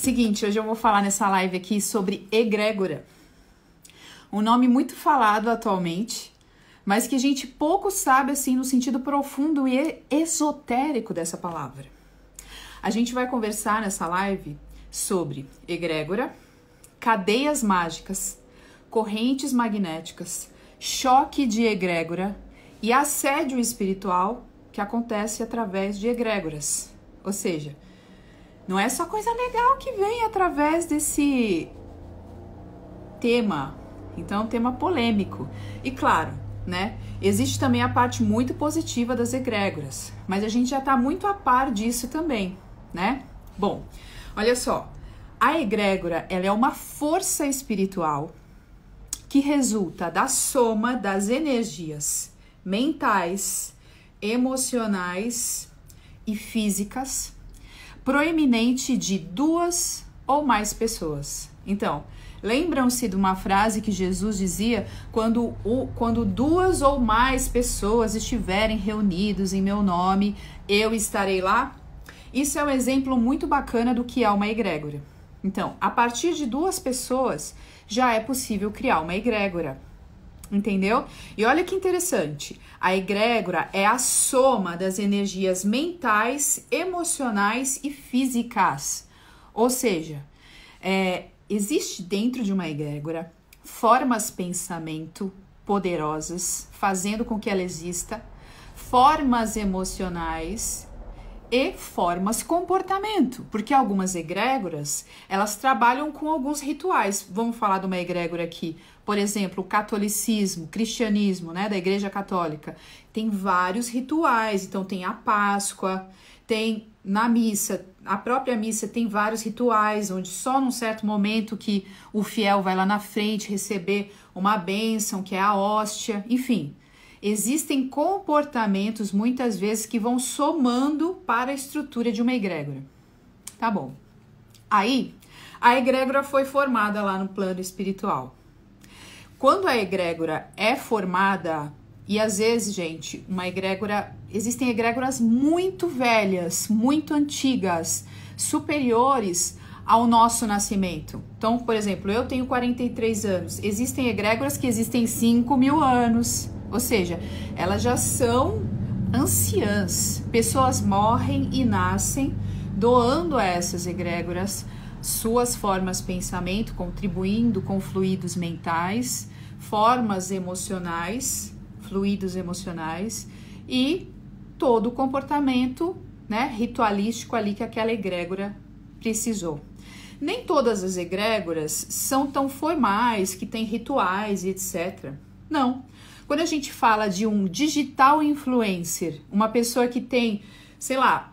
Seguinte, hoje eu vou falar nessa live aqui sobre egrégora. Um nome muito falado atualmente, mas que a gente pouco sabe assim no sentido profundo e esotérico dessa palavra. A gente vai conversar nessa live sobre egrégora, cadeias mágicas, correntes magnéticas, choque de egrégora e assédio espiritual que acontece através de egrégoras. Ou seja, não é só coisa legal que vem através desse tema. Então, é um tema polêmico. E claro, né? Existe também a parte muito positiva das egrégoras, mas a gente já está muito a par disso também, né? Bom, olha só. A egrégora, ela é uma força espiritual que resulta da soma das energias mentais, emocionais e físicas proeminente de duas ou mais pessoas. Então, lembram-se de uma frase que Jesus dizia: quando, o, quando duas ou mais pessoas estiverem reunidos em meu nome, eu estarei lá? Isso é um exemplo muito bacana do que é uma egrégora. Então, a partir de duas pessoas, já é possível criar uma egrégora. Entendeu? E olha que interessante, a egrégora é a soma das energias mentais, emocionais e físicas. Ou seja, é, existe dentro de uma egrégora formas pensamento poderosas, fazendo com que ela exista, formas emocionais e formas comportamento, porque algumas egrégoras, elas trabalham com alguns rituais. Vamos falar de uma egrégora aqui por exemplo, o catolicismo, o cristianismo, né, da Igreja Católica, tem vários rituais. Então tem a Páscoa, tem na missa, a própria missa tem vários rituais, onde só num certo momento que o fiel vai lá na frente receber uma bênção, que é a hóstia, enfim. Existem comportamentos muitas vezes que vão somando para a estrutura de uma egrégora. Tá bom. Aí, a egrégora foi formada lá no plano espiritual. Quando a egrégora é formada, e às vezes, gente, uma egrégora. Existem egrégoras muito velhas, muito antigas, superiores ao nosso nascimento. Então, por exemplo, eu tenho 43 anos. Existem egrégoras que existem 5 mil anos. Ou seja, elas já são anciãs. Pessoas morrem e nascem doando a essas egrégoras suas formas de pensamento, contribuindo com fluidos mentais, formas emocionais, fluidos emocionais e todo o comportamento né, ritualístico ali que aquela egrégora precisou. Nem todas as egrégoras são tão formais, que têm rituais e etc. Não. Quando a gente fala de um digital influencer, uma pessoa que tem, sei lá,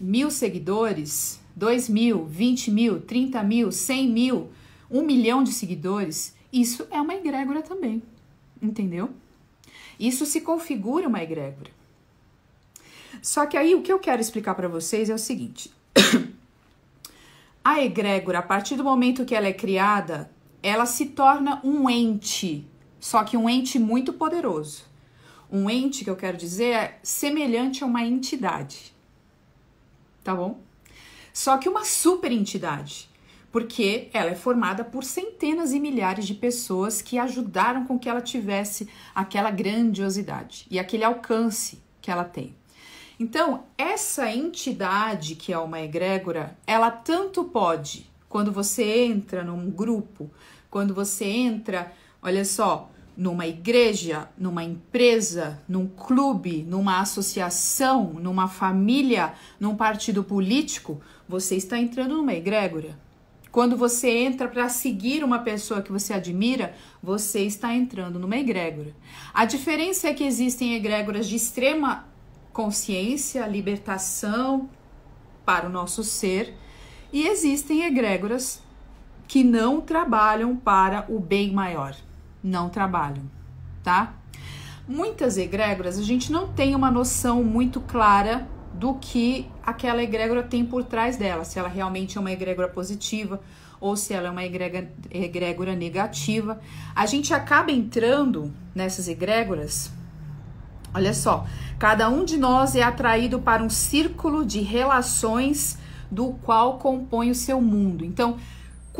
mil seguidores, 2 mil, 20 mil, 30 mil, 100 mil, 1 milhão de seguidores, isso é uma egrégora também, entendeu? Isso se configura uma egrégora. Só que aí o que eu quero explicar para vocês é o seguinte: a egrégora, a partir do momento que ela é criada, ela se torna um ente, só que um ente muito poderoso. Um ente que eu quero dizer é semelhante a uma entidade. Tá bom? Só que uma super entidade, porque ela é formada por centenas e milhares de pessoas que ajudaram com que ela tivesse aquela grandiosidade e aquele alcance que ela tem. Então, essa entidade que é uma egrégora, ela tanto pode, quando você entra num grupo, quando você entra, olha só, numa igreja, numa empresa, num clube, numa associação, numa família, num partido político, você está entrando numa egrégora. Quando você entra para seguir uma pessoa que você admira, você está entrando numa egrégora. A diferença é que existem egrégoras de extrema consciência, libertação para o nosso ser, e existem egrégoras que não trabalham para o bem maior não trabalham, tá? Muitas egrégoras a gente não tem uma noção muito clara do que aquela egrégora tem por trás dela, se ela realmente é uma egrégora positiva ou se ela é uma egrégora, negativa. A gente acaba entrando nessas egrégoras. Olha só, cada um de nós é atraído para um círculo de relações do qual compõe o seu mundo. Então,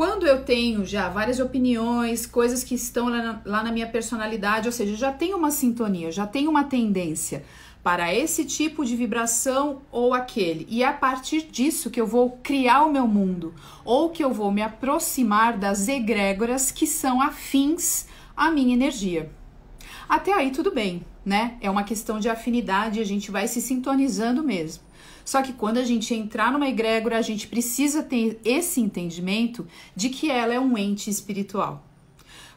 quando eu tenho já várias opiniões, coisas que estão lá na, lá na minha personalidade, ou seja, já tenho uma sintonia, já tenho uma tendência para esse tipo de vibração ou aquele. E é a partir disso que eu vou criar o meu mundo, ou que eu vou me aproximar das egrégoras que são afins à minha energia. Até aí tudo bem, né? É uma questão de afinidade, a gente vai se sintonizando mesmo. Só que quando a gente entrar numa egrégora, a gente precisa ter esse entendimento de que ela é um ente espiritual.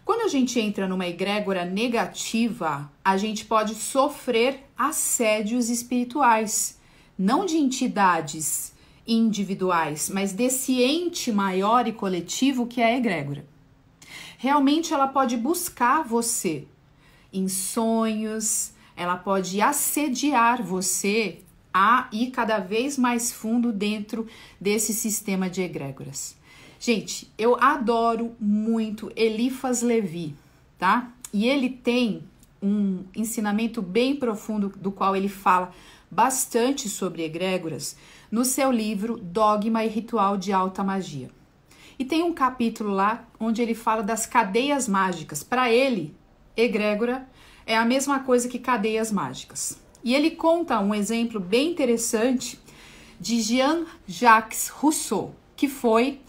Quando a gente entra numa egrégora negativa, a gente pode sofrer assédios espirituais, não de entidades individuais, mas desse ente maior e coletivo que é a egrégora. Realmente ela pode buscar você em sonhos, ela pode assediar você a ir cada vez mais fundo dentro desse sistema de egrégoras. Gente, eu adoro muito Elifas Levi, tá? E ele tem um ensinamento bem profundo do qual ele fala bastante sobre egrégoras no seu livro Dogma e Ritual de Alta Magia. E tem um capítulo lá onde ele fala das cadeias mágicas. Para ele, egrégora é a mesma coisa que cadeias mágicas. E ele conta um exemplo bem interessante de Jean-Jacques Rousseau, que foi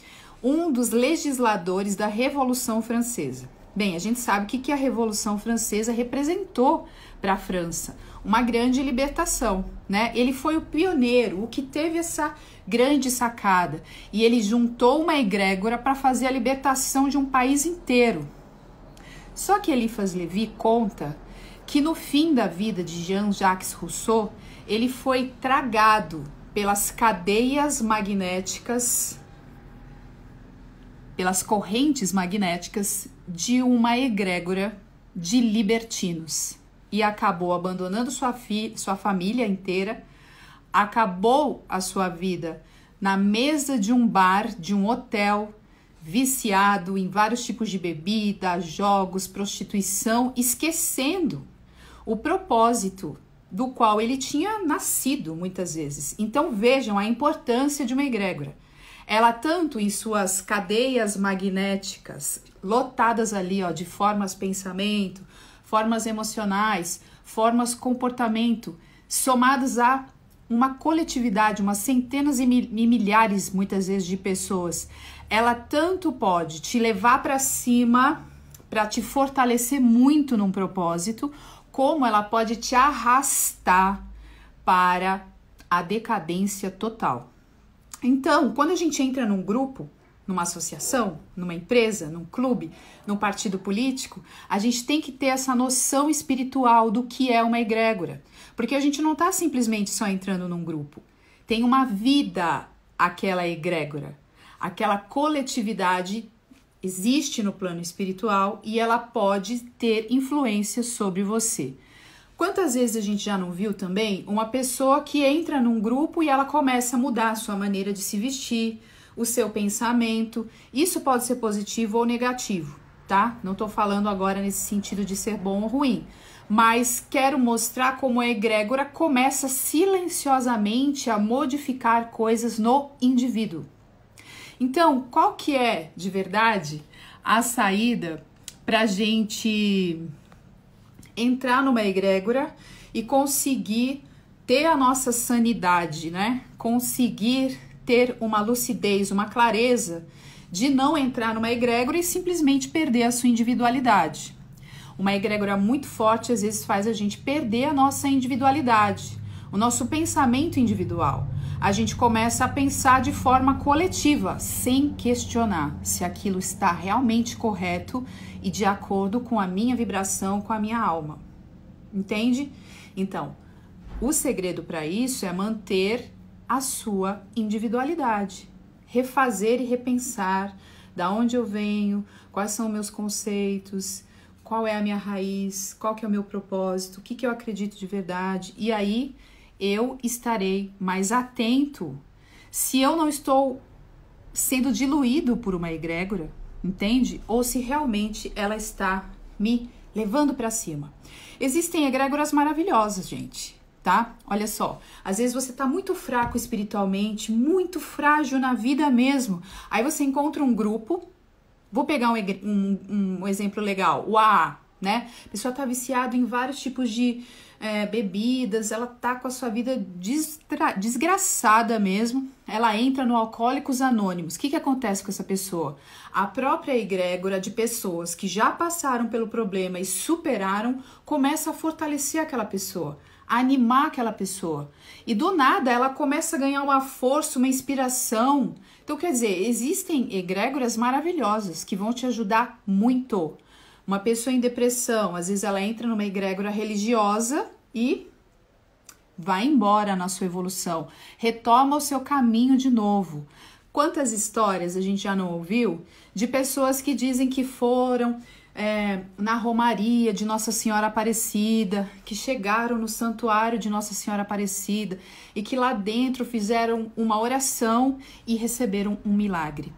um dos legisladores da Revolução Francesa. Bem, a gente sabe o que, que a Revolução Francesa representou para a França, uma grande libertação, né? Ele foi o pioneiro, o que teve essa grande sacada, e ele juntou uma egrégora para fazer a libertação de um país inteiro. Só que Elifas Levi conta que no fim da vida de Jean-Jacques Rousseau, ele foi tragado pelas cadeias magnéticas, pelas correntes magnéticas de uma egrégora de libertinos e acabou abandonando sua, fi, sua família inteira, acabou a sua vida na mesa de um bar, de um hotel, viciado em vários tipos de bebida, jogos, prostituição, esquecendo o propósito do qual ele tinha nascido muitas vezes. Então vejam a importância de uma egrégora. Ela tanto em suas cadeias magnéticas, lotadas ali ó, de formas pensamento, formas emocionais, formas comportamento, somadas a uma coletividade, umas centenas e, e milhares muitas vezes de pessoas, ela tanto pode te levar para cima para te fortalecer muito num propósito, como ela pode te arrastar para a decadência total. Então, quando a gente entra num grupo, numa associação, numa empresa, num clube, num partido político, a gente tem que ter essa noção espiritual do que é uma egrégora. Porque a gente não está simplesmente só entrando num grupo. Tem uma vida aquela egrégora. Aquela coletividade existe no plano espiritual e ela pode ter influência sobre você. Quantas vezes a gente já não viu também uma pessoa que entra num grupo e ela começa a mudar a sua maneira de se vestir, o seu pensamento? Isso pode ser positivo ou negativo, tá? Não tô falando agora nesse sentido de ser bom ou ruim, mas quero mostrar como a egrégora começa silenciosamente a modificar coisas no indivíduo. Então, qual que é, de verdade, a saída para gente entrar numa egrégora e conseguir ter a nossa sanidade, né? Conseguir ter uma lucidez, uma clareza de não entrar numa egrégora e simplesmente perder a sua individualidade. Uma egrégora muito forte às vezes faz a gente perder a nossa individualidade, o nosso pensamento individual a gente começa a pensar de forma coletiva, sem questionar se aquilo está realmente correto e de acordo com a minha vibração, com a minha alma. Entende? Então, o segredo para isso é manter a sua individualidade, refazer e repensar da onde eu venho, quais são meus conceitos, qual é a minha raiz, qual que é o meu propósito, o que, que eu acredito de verdade. E aí eu estarei mais atento se eu não estou sendo diluído por uma egrégora, entende? Ou se realmente ela está me levando para cima. Existem egrégoras maravilhosas, gente, tá? Olha só, às vezes você tá muito fraco espiritualmente, muito frágil na vida mesmo. Aí você encontra um grupo, vou pegar um, um, um exemplo legal, o AA, né? A pessoa tá viciado em vários tipos de é, bebidas, ela tá com a sua vida desgraçada mesmo. Ela entra no Alcoólicos Anônimos. O que, que acontece com essa pessoa? A própria egrégora de pessoas que já passaram pelo problema e superaram começa a fortalecer aquela pessoa animar aquela pessoa. E do nada ela começa a ganhar uma força, uma inspiração. Então, quer dizer, existem egrégoras maravilhosas que vão te ajudar muito. Uma pessoa em depressão, às vezes ela entra numa egrégora religiosa e vai embora na sua evolução, retoma o seu caminho de novo. Quantas histórias a gente já não ouviu de pessoas que dizem que foram é, na Romaria de Nossa Senhora Aparecida, que chegaram no santuário de Nossa Senhora Aparecida e que lá dentro fizeram uma oração e receberam um milagre.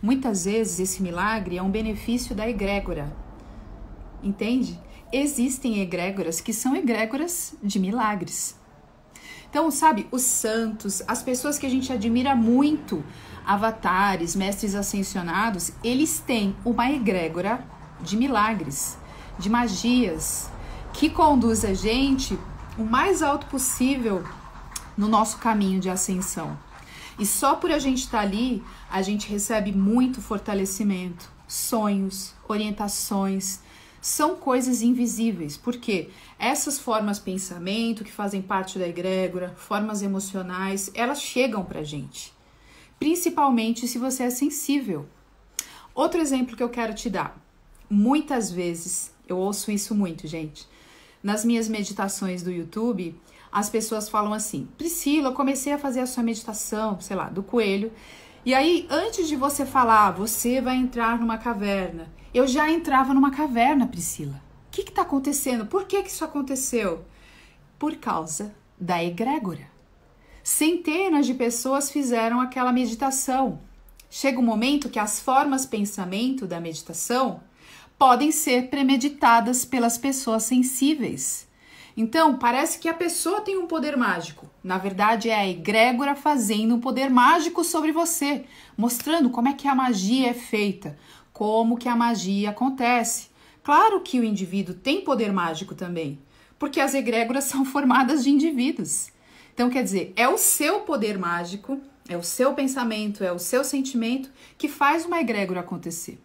Muitas vezes esse milagre é um benefício da egrégora, entende? existem egrégoras que são egrégoras de milagres. Então, sabe, os santos, as pessoas que a gente admira muito, avatares, mestres ascensionados, eles têm uma egrégora de milagres, de magias, que conduz a gente o mais alto possível no nosso caminho de ascensão. E só por a gente estar tá ali, a gente recebe muito fortalecimento, sonhos, orientações, são coisas invisíveis, porque essas formas de pensamento que fazem parte da egrégora, formas emocionais, elas chegam para gente, principalmente se você é sensível. Outro exemplo que eu quero te dar. Muitas vezes, eu ouço isso muito, gente. Nas minhas meditações do YouTube, as pessoas falam assim: Priscila, eu comecei a fazer a sua meditação, sei lá, do coelho, e aí, antes de você falar, ah, você vai entrar numa caverna. Eu já entrava numa caverna, Priscila. O que está acontecendo? Por que, que isso aconteceu? Por causa da egrégora. Centenas de pessoas fizeram aquela meditação. Chega um momento que as formas pensamento da meditação podem ser premeditadas pelas pessoas sensíveis. Então, parece que a pessoa tem um poder mágico. Na verdade, é a egrégora fazendo um poder mágico sobre você, mostrando como é que a magia é feita, como que a magia acontece. Claro que o indivíduo tem poder mágico também, porque as egrégoras são formadas de indivíduos. Então, quer dizer, é o seu poder mágico, é o seu pensamento, é o seu sentimento que faz uma egrégora acontecer.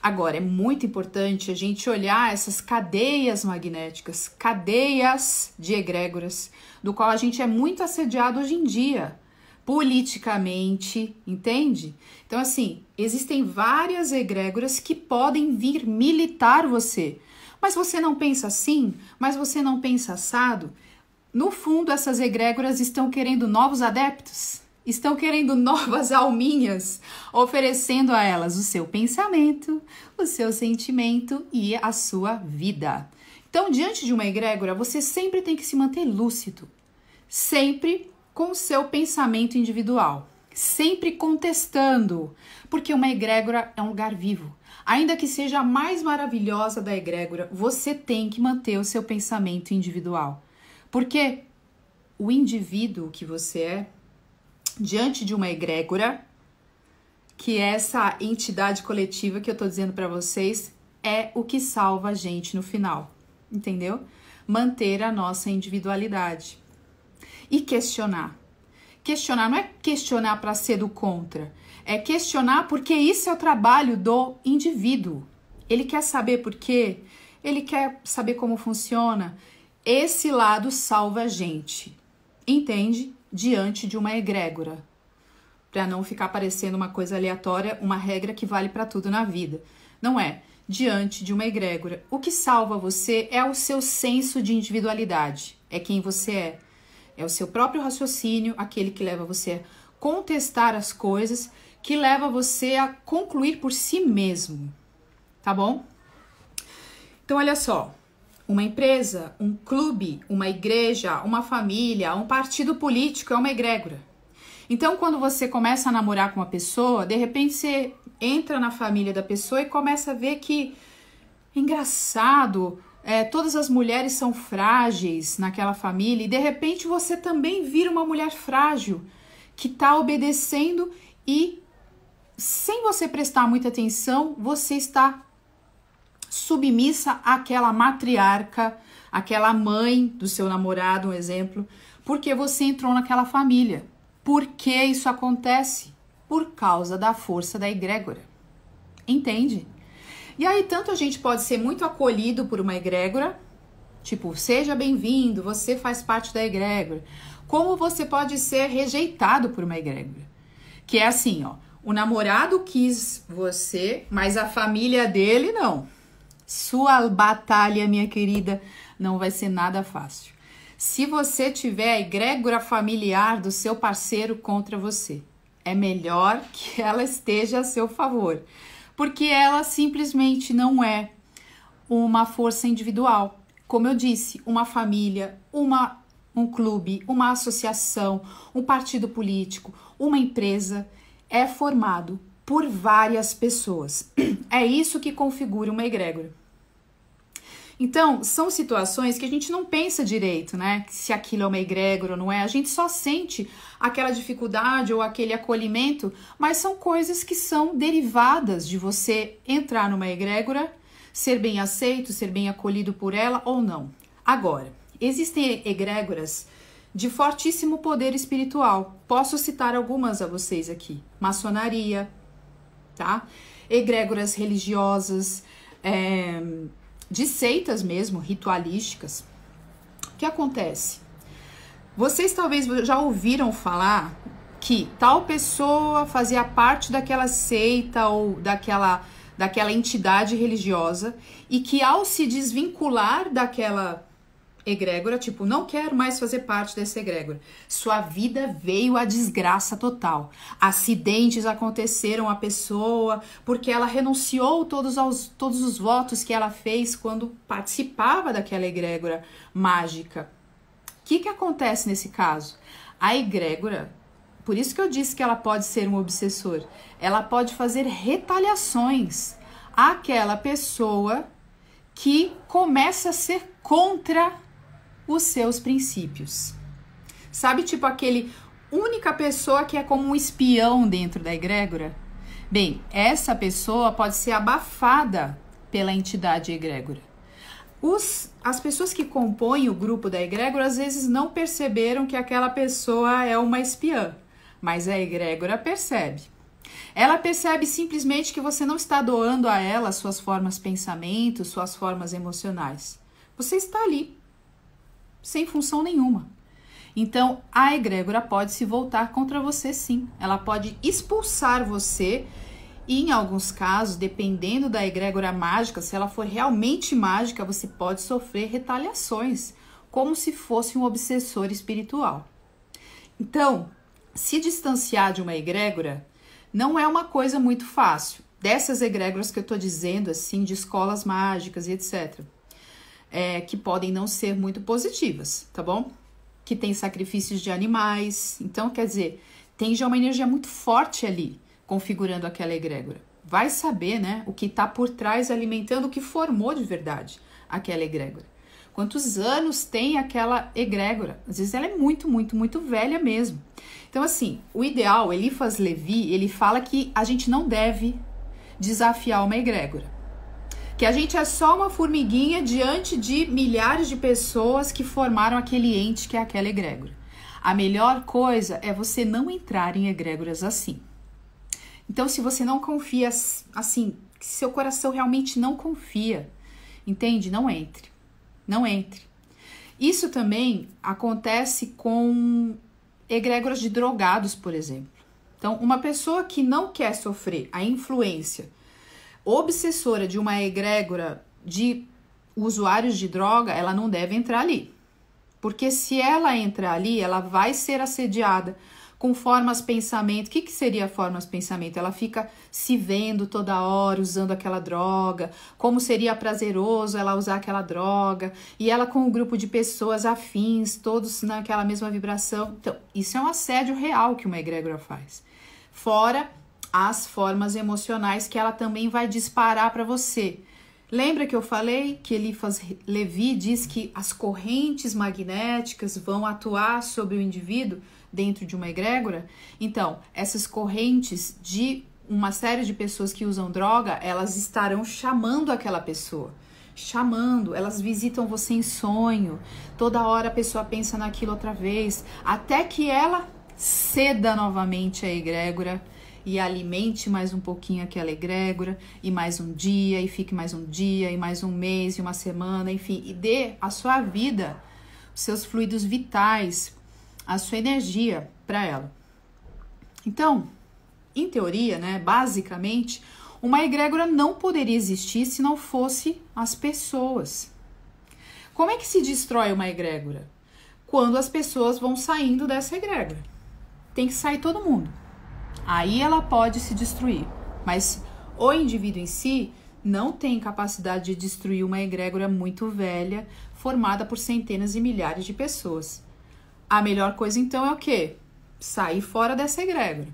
Agora, é muito importante a gente olhar essas cadeias magnéticas, cadeias de egrégoras, do qual a gente é muito assediado hoje em dia, politicamente, entende? Então, assim, existem várias egrégoras que podem vir militar você. Mas você não pensa assim? Mas você não pensa assado? No fundo, essas egrégoras estão querendo novos adeptos estão querendo novas alminhas, oferecendo a elas o seu pensamento, o seu sentimento e a sua vida. Então, diante de uma egrégora, você sempre tem que se manter lúcido, sempre com o seu pensamento individual, sempre contestando, porque uma egrégora é um lugar vivo. Ainda que seja a mais maravilhosa da egrégora, você tem que manter o seu pensamento individual. Porque o indivíduo que você é diante de uma egrégora, que é essa entidade coletiva que eu estou dizendo para vocês é o que salva a gente no final, entendeu? Manter a nossa individualidade e questionar. Questionar não é questionar para ser do contra, é questionar porque isso é o trabalho do indivíduo. Ele quer saber por quê, ele quer saber como funciona. Esse lado salva a gente, entende? diante de uma egrégora, para não ficar parecendo uma coisa aleatória, uma regra que vale para tudo na vida. Não é diante de uma egrégora. O que salva você é o seu senso de individualidade, é quem você é. É o seu próprio raciocínio, aquele que leva você a contestar as coisas, que leva você a concluir por si mesmo. Tá bom? Então, olha só. Uma empresa, um clube, uma igreja, uma família, um partido político é uma egrégora. Então, quando você começa a namorar com uma pessoa, de repente você entra na família da pessoa e começa a ver que engraçado, é, todas as mulheres são frágeis naquela família e de repente você também vira uma mulher frágil que está obedecendo e sem você prestar muita atenção, você está submissa àquela matriarca, àquela mãe do seu namorado, um exemplo, porque você entrou naquela família. Por que isso acontece? Por causa da força da egrégora. Entende? E aí, tanto a gente pode ser muito acolhido por uma egrégora, tipo, seja bem-vindo, você faz parte da egrégora, como você pode ser rejeitado por uma egrégora. Que é assim, ó, o namorado quis você, mas a família dele não. Sua batalha, minha querida, não vai ser nada fácil. Se você tiver a egrégora familiar do seu parceiro contra você, é melhor que ela esteja a seu favor, porque ela simplesmente não é uma força individual. Como eu disse, uma família, uma um clube, uma associação, um partido político, uma empresa é formado por várias pessoas. É isso que configura uma egrégora. Então, são situações que a gente não pensa direito, né? Se aquilo é uma egrégora ou não é. A gente só sente aquela dificuldade ou aquele acolhimento, mas são coisas que são derivadas de você entrar numa egrégora, ser bem aceito, ser bem acolhido por ela ou não. Agora, existem egrégoras de fortíssimo poder espiritual. Posso citar algumas a vocês aqui: maçonaria, tá? Egrégoras religiosas, é, de seitas mesmo, ritualísticas. O que acontece? Vocês talvez já ouviram falar que tal pessoa fazia parte daquela seita ou daquela, daquela entidade religiosa e que ao se desvincular daquela egrégora, tipo, não quero mais fazer parte dessa egrégora. Sua vida veio à desgraça total. Acidentes aconteceram à pessoa porque ela renunciou todos, aos, todos os votos que ela fez quando participava daquela egrégora mágica. O que, que acontece nesse caso? A egrégora, por isso que eu disse que ela pode ser um obsessor, ela pode fazer retaliações àquela pessoa que começa a ser contra os seus princípios. Sabe, tipo aquele única pessoa que é como um espião dentro da egrégora? Bem, essa pessoa pode ser abafada pela entidade egrégora. Os, as pessoas que compõem o grupo da egrégora às vezes não perceberam que aquela pessoa é uma espiã, mas a egrégora percebe. Ela percebe simplesmente que você não está doando a ela suas formas pensamentos, suas formas emocionais. Você está ali sem função nenhuma. Então, a egrégora pode se voltar contra você sim. Ela pode expulsar você e em alguns casos, dependendo da egrégora mágica, se ela for realmente mágica, você pode sofrer retaliações, como se fosse um obsessor espiritual. Então, se distanciar de uma egrégora não é uma coisa muito fácil. Dessas egrégoras que eu estou dizendo, assim, de escolas mágicas e etc é, que podem não ser muito positivas, tá bom? Que tem sacrifícios de animais. Então, quer dizer, tem já uma energia muito forte ali, configurando aquela egrégora. Vai saber, né, o que está por trás alimentando o que formou de verdade aquela egrégora. Quantos anos tem aquela egrégora? Às vezes ela é muito, muito, muito velha mesmo. Então, assim, o ideal, Elifas Levi, ele fala que a gente não deve desafiar uma egrégora que a gente é só uma formiguinha diante de milhares de pessoas que formaram aquele ente que é aquela egrégora. A melhor coisa é você não entrar em egrégoras assim. Então, se você não confia, assim, seu coração realmente não confia, entende? Não entre. Não entre. Isso também acontece com egrégoras de drogados, por exemplo. Então, uma pessoa que não quer sofrer a influência obsessora de uma egrégora de usuários de droga, ela não deve entrar ali. Porque se ela entrar ali, ela vai ser assediada com formas pensamento. O que, que seria formas pensamento? Ela fica se vendo toda hora usando aquela droga, como seria prazeroso ela usar aquela droga, e ela com um grupo de pessoas afins, todos naquela mesma vibração. Então, isso é um assédio real que uma egrégora faz. Fora as formas emocionais que ela também vai disparar para você. Lembra que eu falei que Eliphas Levi diz que as correntes magnéticas vão atuar sobre o indivíduo dentro de uma egrégora? Então, essas correntes de uma série de pessoas que usam droga, elas estarão chamando aquela pessoa chamando, elas visitam você em sonho. Toda hora a pessoa pensa naquilo outra vez, até que ela ceda novamente à egrégora e alimente mais um pouquinho aquela egrégora, e mais um dia, e fique mais um dia, e mais um mês, e uma semana, enfim, e dê a sua vida, os seus fluidos vitais, a sua energia para ela. Então, em teoria, né, basicamente, uma egrégora não poderia existir se não fosse as pessoas. Como é que se destrói uma egrégora? Quando as pessoas vão saindo dessa egrégora. Tem que sair todo mundo. Aí ela pode se destruir. Mas o indivíduo em si não tem capacidade de destruir uma egrégora muito velha, formada por centenas e milhares de pessoas. A melhor coisa então é o quê? Sair fora dessa egrégora.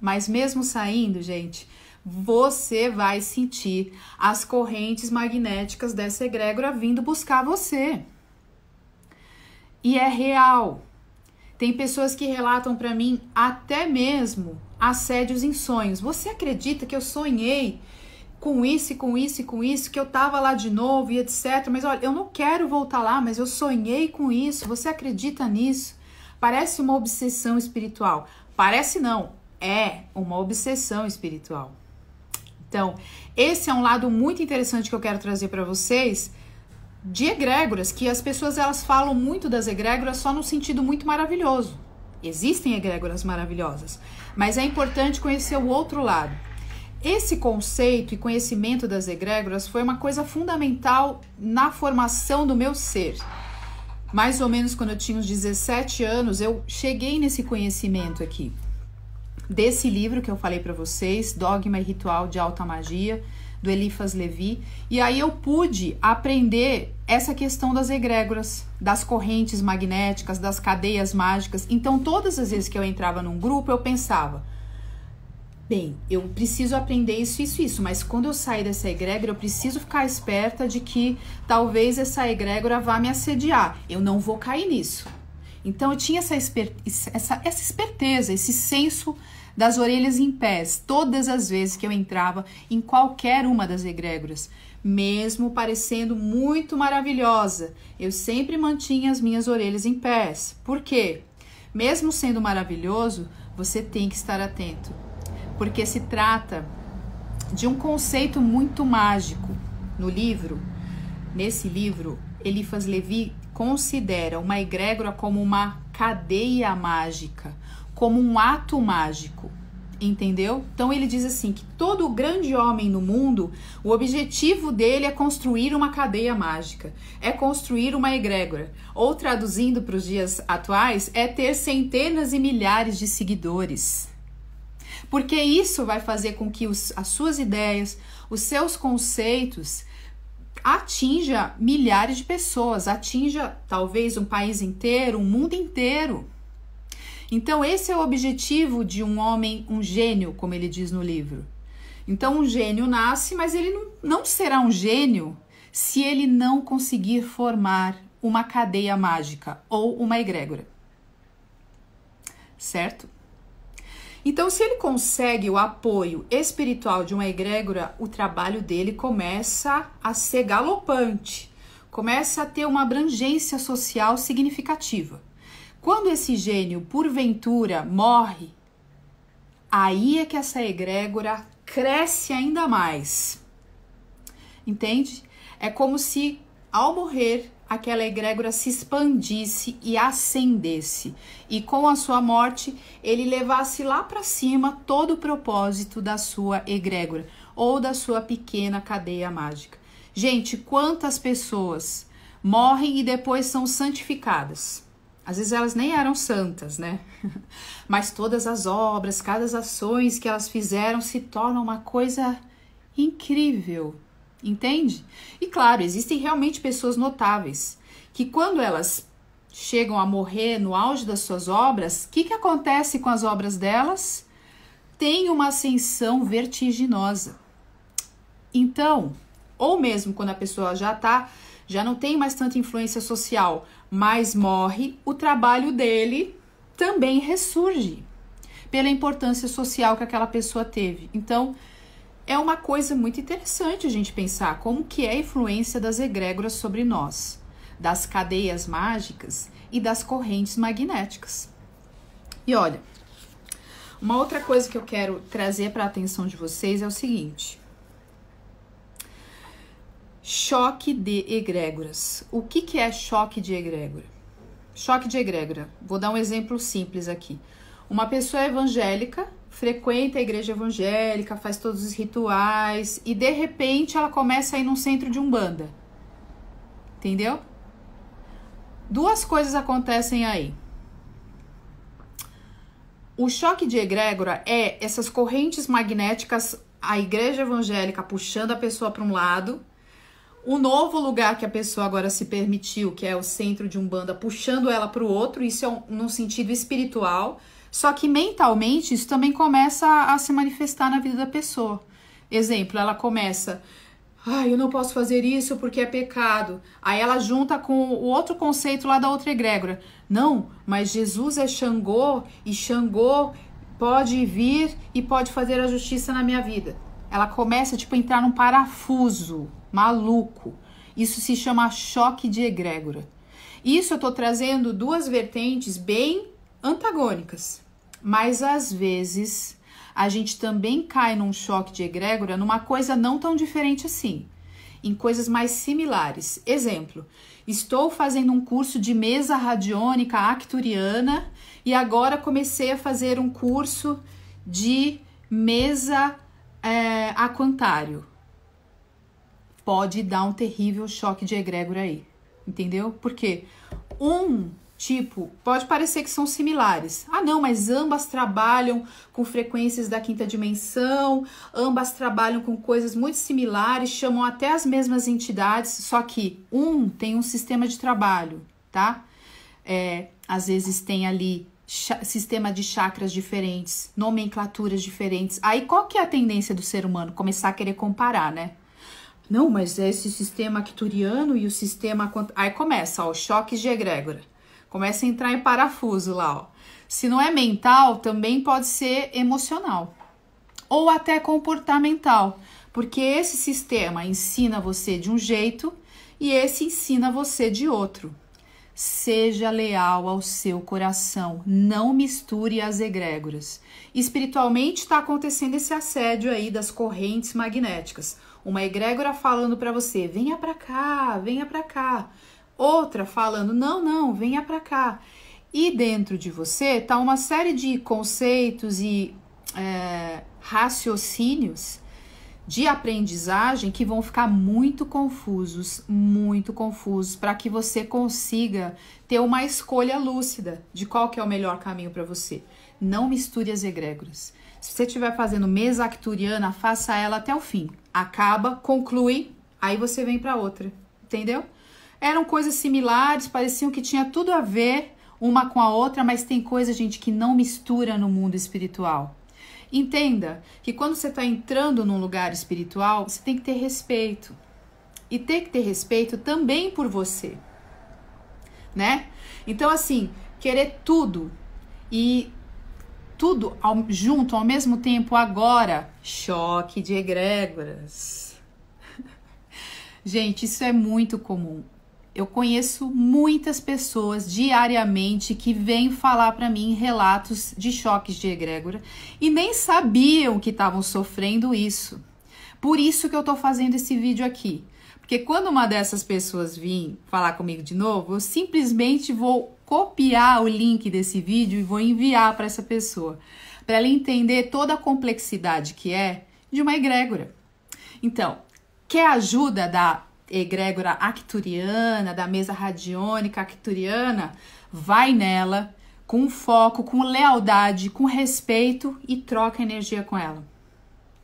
Mas mesmo saindo, gente, você vai sentir as correntes magnéticas dessa egrégora vindo buscar você. E é real. Tem pessoas que relatam para mim até mesmo assédios em sonhos. Você acredita que eu sonhei com isso e com isso e com isso, que eu tava lá de novo e etc. Mas olha, eu não quero voltar lá, mas eu sonhei com isso. Você acredita nisso? Parece uma obsessão espiritual. Parece não, é uma obsessão espiritual. Então, esse é um lado muito interessante que eu quero trazer para vocês de egrégoras, que as pessoas elas falam muito das egrégoras só no sentido muito maravilhoso. Existem egrégoras maravilhosas, mas é importante conhecer o outro lado. Esse conceito e conhecimento das egrégoras foi uma coisa fundamental na formação do meu ser. Mais ou menos quando eu tinha uns 17 anos, eu cheguei nesse conhecimento aqui. Desse livro que eu falei para vocês, Dogma e Ritual de Alta Magia, do Eliphas Levi, e aí eu pude aprender essa questão das egrégoras, das correntes magnéticas, das cadeias mágicas. Então, todas as vezes que eu entrava num grupo, eu pensava: bem, eu preciso aprender isso, isso, isso, mas quando eu sair dessa egrégora, eu preciso ficar esperta de que talvez essa egrégora vá me assediar. Eu não vou cair nisso. Então, eu tinha essa, esper essa, essa esperteza, esse senso das orelhas em pés, todas as vezes que eu entrava em qualquer uma das egrégoras mesmo parecendo muito maravilhosa, eu sempre mantinha as minhas orelhas em pés. Por quê? Mesmo sendo maravilhoso, você tem que estar atento, porque se trata de um conceito muito mágico. No livro, nesse livro, Elifas Levi considera uma egrégora como uma cadeia mágica, como um ato mágico entendeu? Então ele diz assim que todo grande homem no mundo, o objetivo dele é construir uma cadeia mágica, é construir uma egrégora, ou traduzindo para os dias atuais, é ter centenas e milhares de seguidores. Porque isso vai fazer com que os, as suas ideias, os seus conceitos atinja milhares de pessoas, atinja talvez um país inteiro, um mundo inteiro. Então, esse é o objetivo de um homem, um gênio, como ele diz no livro. Então, um gênio nasce, mas ele não, não será um gênio se ele não conseguir formar uma cadeia mágica ou uma egrégora. Certo? Então, se ele consegue o apoio espiritual de uma egrégora, o trabalho dele começa a ser galopante, começa a ter uma abrangência social significativa. Quando esse gênio, porventura, morre, aí é que essa egrégora cresce ainda mais. Entende? É como se, ao morrer, aquela egrégora se expandisse e ascendesse, e com a sua morte, ele levasse lá para cima todo o propósito da sua egrégora ou da sua pequena cadeia mágica. Gente, quantas pessoas morrem e depois são santificadas? Às vezes elas nem eram santas, né? Mas todas as obras, cada ações que elas fizeram se tornam uma coisa incrível, entende? E claro, existem realmente pessoas notáveis que quando elas chegam a morrer no auge das suas obras, o que, que acontece com as obras delas? Tem uma ascensão vertiginosa. Então, ou mesmo quando a pessoa já tá, já não tem mais tanta influência social, mas morre, o trabalho dele também ressurge pela importância social que aquela pessoa teve. Então, é uma coisa muito interessante a gente pensar como que é a influência das egrégoras sobre nós, das cadeias mágicas e das correntes magnéticas. E olha, uma outra coisa que eu quero trazer para a atenção de vocês é o seguinte: Choque de egrégoras. O que, que é choque de egrégora? Choque de egrégora. Vou dar um exemplo simples aqui. Uma pessoa é evangélica frequenta a igreja evangélica, faz todos os rituais e de repente ela começa a ir num centro de umbanda. Entendeu? Duas coisas acontecem aí. O choque de egrégora é essas correntes magnéticas, a igreja evangélica puxando a pessoa para um lado o novo lugar que a pessoa agora se permitiu, que é o centro de Umbanda, puxando ela para o outro, isso é um, num sentido espiritual, só que mentalmente isso também começa a, a se manifestar na vida da pessoa. Exemplo, ela começa, ai, ah, eu não posso fazer isso porque é pecado. Aí ela junta com o outro conceito lá da outra egrégora. Não, mas Jesus é Xangô e Xangô pode vir e pode fazer a justiça na minha vida. Ela começa tipo a entrar num parafuso maluco. Isso se chama choque de egrégora. Isso eu estou trazendo duas vertentes bem antagônicas, mas às vezes a gente também cai num choque de egrégora numa coisa não tão diferente assim, em coisas mais similares. Exemplo, estou fazendo um curso de mesa radiônica acturiana e agora comecei a fazer um curso de mesa é, eh, aquantário pode dar um terrível choque de egrégor aí. Entendeu? Porque um tipo pode parecer que são similares. Ah, não, mas ambas trabalham com frequências da quinta dimensão, ambas trabalham com coisas muito similares, chamam até as mesmas entidades, só que um tem um sistema de trabalho, tá? É, às vezes tem ali sistema de chakras diferentes, nomenclaturas diferentes. Aí qual que é a tendência do ser humano? Começar a querer comparar, né? Não, mas é esse sistema acturiano e o sistema. Aí começa, ó, os choques de egrégora. Começa a entrar em parafuso lá, ó. Se não é mental, também pode ser emocional ou até comportamental, porque esse sistema ensina você de um jeito e esse ensina você de outro. Seja leal ao seu coração, não misture as egrégoras. Espiritualmente está acontecendo esse assédio aí das correntes magnéticas uma egrégora falando para você: venha para cá, venha para cá. Outra falando: não, não, venha para cá. E dentro de você tá uma série de conceitos e é, raciocínios de aprendizagem que vão ficar muito confusos, muito confusos, para que você consiga ter uma escolha lúcida de qual que é o melhor caminho para você. Não misture as egrégoras. Se você estiver fazendo mesa acturiana, faça ela até o fim. Acaba, conclui, aí você vem para outra. Entendeu? Eram coisas similares, pareciam que tinha tudo a ver uma com a outra, mas tem coisa, gente, que não mistura no mundo espiritual. Entenda que quando você está entrando num lugar espiritual, você tem que ter respeito. E tem que ter respeito também por você. Né? Então, assim, querer tudo e tudo ao, junto, ao mesmo tempo, agora. Choque de egrégoras. Gente, isso é muito comum. Eu conheço muitas pessoas diariamente que vêm falar para mim relatos de choques de egrégora e nem sabiam que estavam sofrendo isso. Por isso que eu estou fazendo esse vídeo aqui. Porque quando uma dessas pessoas vir falar comigo de novo, eu simplesmente vou copiar o link desse vídeo e vou enviar para essa pessoa, para ela entender toda a complexidade que é de uma egrégora. Então, quer ajuda da egrégora acturiana, da mesa radiônica acturiana? Vai nela com foco, com lealdade, com respeito e troca energia com ela.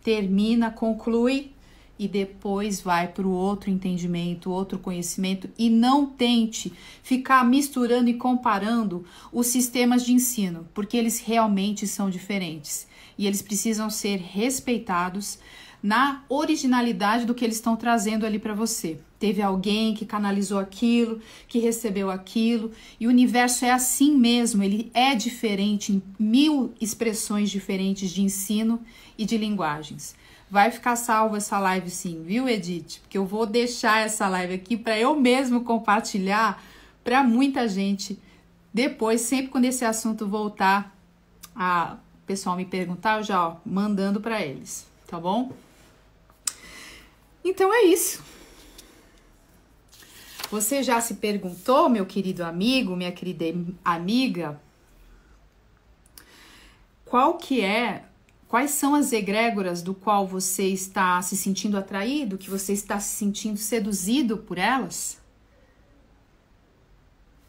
Termina, conclui e depois vai para o outro entendimento, outro conhecimento e não tente ficar misturando e comparando os sistemas de ensino, porque eles realmente são diferentes e eles precisam ser respeitados na originalidade do que eles estão trazendo ali para você. Teve alguém que canalizou aquilo, que recebeu aquilo, e o universo é assim mesmo, ele é diferente em mil expressões diferentes de ensino e de linguagens. Vai ficar salva essa live sim, viu, Edith? Porque eu vou deixar essa live aqui para eu mesmo compartilhar para muita gente. Depois, sempre quando esse assunto voltar, a pessoal me perguntar, eu já ó, mandando para eles, tá bom? Então é isso. Você já se perguntou, meu querido amigo, minha querida amiga, qual que é Quais são as egrégoras do qual você está se sentindo atraído, que você está se sentindo seduzido por elas?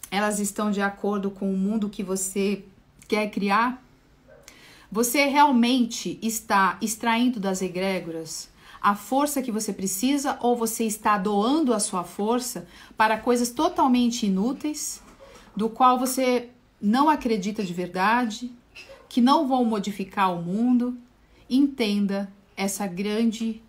Elas estão de acordo com o mundo que você quer criar? Você realmente está extraindo das egrégoras a força que você precisa ou você está doando a sua força para coisas totalmente inúteis, do qual você não acredita de verdade, que não vão modificar o mundo, entenda essa grande